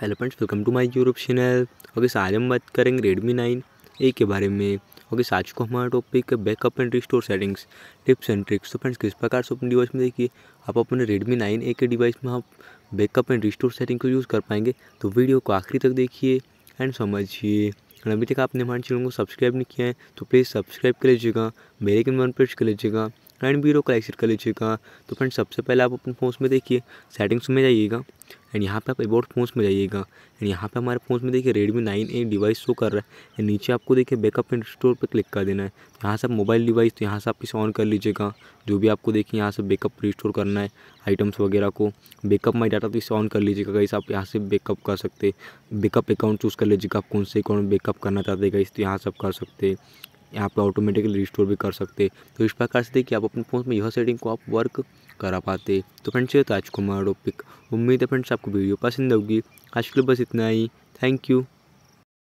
hello friends welcome to my YouTube channel okay आज हम बात करेंगे रेडमी नाइन ए के बारे में ओके आज को हमारा टॉपिक है backup and restore settings tips and tricks तो फ्रेंड्स किस प्रकार से अपने डिवाइस में देखिए आप अपने रेडमी नाइन ए के डिवाइस में आप बैकअप एंड रिस्टोर सेटिंग को यूज़ कर पाएंगे तो वीडियो को आखिरी तक देखिए एंड समझिए अभी तक आपने हमारे चैनल को सब्सक्राइब नहीं किया है तो प्लीज़ सब्सक्राइब कर लीजिएगा मेरे के वन प्रेस कर लीजिएगा एंड बीरो का एक्सेट कर लीजिएगा तो फ्रेंड सबसे पहले आप अपने फ़ोन में देखिए सेटिंग्स में जाइएगा एंड यहाँ पे आप अबाउट फोन में जाइएगा एंड यहाँ पे हमारे फोन में देखिए Redmi nine A device show कर रहा है एंड नीचे आपको देखिए बैकअप एंड स्टोर पर क्लिक कर देना है यहाँ से आप मोबाइल डिवाइस तो यहाँ से आप इसे ऑन कर लीजिएगा जो भी आपको देखिए यहाँ से बैकअप रिस्टोर करना है आइटम्स वगैरह को बैकअप माई डाटा तो इसे ऑन कर लीजिएगा गाइस आप यहाँ से बैकअप कर सकते बैकअप अकाउंट चूज़ कर लीजिएगा आप कौन से अकाउंट बैकअप करना चाहते गाइस तो यहाँ से आप कर सकते यहाँ पर ऑटोमेटिकली रिस्टोर भी कर सकते तो इस प्रकार से देखिए आप अपने फ़ोन में यह सेटिंग को आप वर्क करा पाते तो फ्रेंड्स ये तो आज को हमारा टॉपिक उम्मीद है फ्रेंड्स आपको वीडियो पसंद होगी आज के लिए बस इतना ही थैंक यू